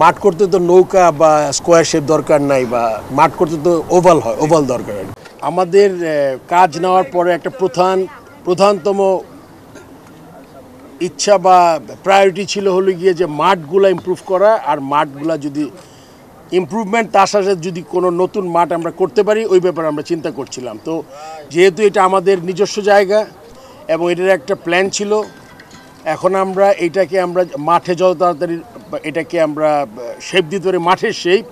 মাঠ করতে তো নৌকা বা স্কোয়ার শেপ দরকার নাই বা মাঠ করতে তো ওভাল হয় ওভাল দরকার আমাদের কাজ নেওয়ার পরে একটা প্রধান প্রধানতম ইচ্ছা বা প্রায়োরিটি ছিল হলো গিয়ে যে মাঠগুলো ইম্প্রুভ করা আর মাঠগুলা যদি ইম্প্রুভমেন্ট তার সাথে যদি কোনো নতুন মাঠ আমরা করতে পারি ওই ব্যাপারে আমরা চিন্তা করছিলাম তো যেহেতু এটা আমাদের নিজস্ব জায়গা এবং এটার একটা প্ল্যান ছিল এখন আমরা এইটাকে আমরা মাঠে যত তাড়াতাড়ি এটাকে আমরা শেপ দিতে পারি মাঠের শেপ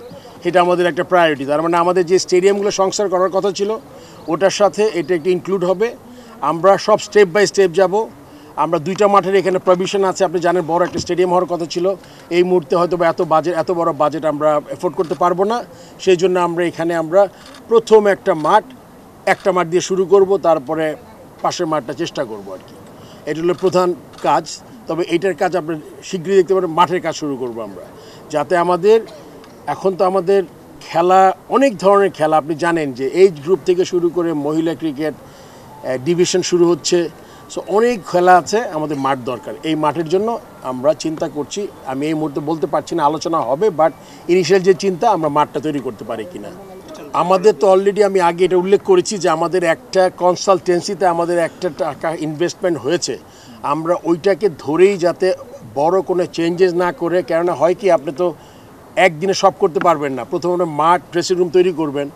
এটা আমাদের একটা প্রায়োরিটি তার মানে আমাদের যে স্টেডিয়ামগুলো সংস্কার করার কথা ছিল ওটার সাথে এটা একটি ইনক্লুড হবে আমরা সব স্টেপ বাই স্টেপ যাব আমরা দুইটা মাঠের এখানে প্রভিশন আছে আপনি জানেন বড় একটা স্টেডিয়াম হওয়ার কথা ছিল এই মুহূর্তে হয়তো এত বাজেট এত বড় বাজেট আমরা এফোর্ড করতে পারবো না সেই জন্য আমরা এখানে আমরা প্রথম একটা মাঠ একটা মাঠ দিয়ে শুরু করব তারপরে পাশের মাঠটা চেষ্টা করব আর কি এটা হলো প্রধান কাজ তবে এটার কাজ আপনার শীঘ্রই দেখতে পারেন মাঠের কাজ শুরু করব আমরা যাতে আমাদের এখন তো আমাদের খেলা অনেক ধরনের খেলা আপনি জানেন যে এইজ গ্রুপ থেকে শুরু করে মহিলা ক্রিকেট ডিভিশন শুরু হচ্ছে সো অনেক খেলা আছে আমাদের মাঠ দরকার এই মাঠের জন্য আমরা চিন্তা করছি আমি এই মুহূর্তে বলতে পারছি না আলোচনা হবে বাট ইনিশিয়াল যে চিন্তা আমরা মাঠটা তৈরি করতে পারি কিনা আমাদের তো অলরেডি আমি আগে এটা উল্লেখ করেছি যে আমাদের একটা কনসালটেন্সিতে আমাদের একটা টাকা ইনভেস্টমেন্ট হয়েছে আমরা ওইটাকে ধরেই যাতে বড় কোনো চেঞ্জেস না করে কেননা হয় কি আপনি তো একদিনে সব করতে পারবেন না প্রথমে আমরা মাঠ ড্রেসিং রুম তৈরি করবেন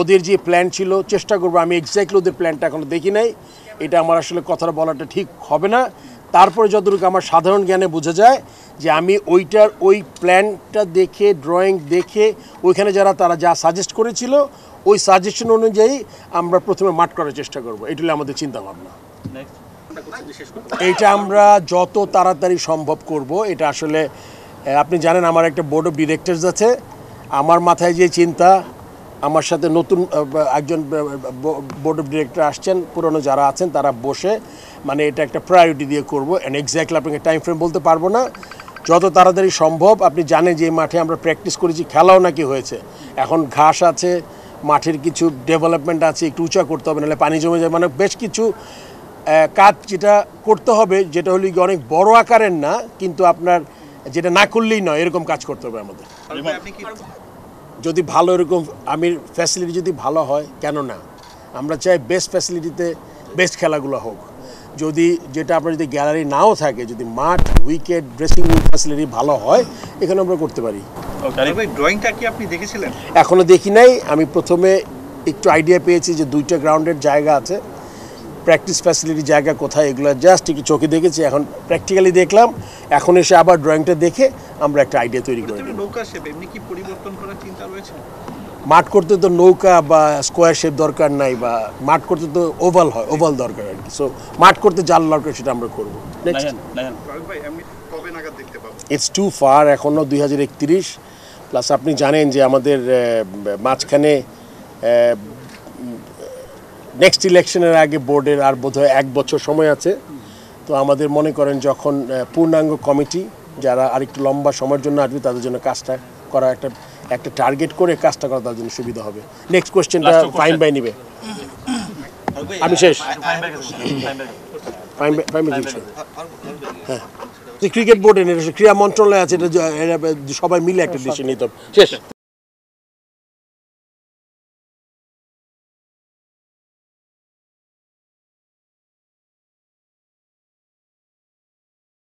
ওদের যে প্ল্যান ছিল চেষ্টা করবো আমি এক্স্যাক্টলি ওদের প্ল্যানটা এখনও দেখি নাই এটা আমার আসলে কথাটা বলাটা ঠিক হবে না তারপরে যতটুকু আমার সাধারণ জ্ঞানে বোঝা যায় যে আমি ওইটার ওই প্ল্যানটা দেখে ড্রয়িং দেখে ওইখানে যারা তারা যা সাজেস্ট করেছিল ওই সাজেশন অনুযায়ী আমরা প্রথমে মাঠ করার চেষ্টা করব এটা হলে আমাদের ভাবনা এটা আমরা যত তাড়াতাড়ি সম্ভব করব এটা আসলে আপনি জানেন আমার একটা বোর্ড অফ ডিরেক্টরস আছে আমার মাথায় যে চিন্তা আমার সাথে নতুন একজন বোর্ড অফ ডিরেক্টর আসছেন পুরনো যারা আছেন তারা বসে মানে এটা একটা প্রায়োরিটি দিয়ে করবো অ্যান্ড এক্স্যাক্টলি আপনাকে টাইম ফ্রেম বলতে পারবো না যত তাড়াতাড়ি সম্ভব আপনি জানেন যে মাঠে আমরা প্র্যাকটিস করেছি খেলাও নাকি হয়েছে এখন ঘাস আছে মাঠের কিছু ডেভেলপমেন্ট আছে একটু উঁচা করতে হবে নাহলে পানি জমে যায় মানে বেশ কিছু কাজ যেটা করতে হবে যেটা হলো অনেক বড় আকারের না কিন্তু আপনার যেটা না করলেই নয় এরকম কাজ করতে হবে আমাদের যদি ভালো এরকম আমি ফ্যাসিলিটি যদি ভালো হয় কেন না আমরা চাই বেস্ট ফ্যাসিলিটিতে বেস্ট খেলাগুলো হোক যদি যেটা আপনার যদি গ্যালারি নাও থাকে যদি মাঠ উইকেট ড্রেসিং রুম ফ্যাসিলিটি ভালো হয় এখানে আমরা করতে পারি ড্রয়িংটা কি আপনি দেখেছিলেন এখনও দেখি নাই আমি প্রথমে একটু আইডিয়া পেয়েছি যে দুইটা গ্রাউন্ডের জায়গা আছে প্র্যাকটিস ফ্যাসিলিটি জায়গা কোথায় এগুলো জাস্ট একটু চোখে দেখেছি এখন প্র্যাকটিক্যালি দেখলাম এখন এসে আবার ড্রয়িংটা দেখে আমরা একটা আইডিয়া তৈরি করি মাঠ করতে তো নৌকা বা স্কোয়ার শেপ দরকার নাই বা মাঠ করতে তো ওভাল হয় ওভাল দরকার আর কি সো মাঠ করতে জাল দরকার সেটা আমরা করবো ইটস টু ফার এখনও দুই হাজার একত্রিশ প্লাস আপনি জানেন যে আমাদের মাঝখানে নেক্সট ইলেকশনের আগে বোর্ডের আর বোধহয় এক বছর সময় আছে তো আমাদের মনে করেন যখন পূর্ণাঙ্গ কমিটি যারা আরেকটু লম্বা সময়ের জন্য আসবে তাদের জন্য কাজটা করা একটা একটা টার্গেট করে কাজটা করা তাদের জন্য সুবিধা হবে নেক্সট কোয়েশ্চেনটা ফাইন বাই নিবে আমি শেষ হ্যাঁ ক্রিকেট বোর্ডে ক্রীড়া মন্ত্রণালয় আছে এটা সবাই মিলে একটা ডিসিশন হ্যাঁ, নিতে হবে শেষ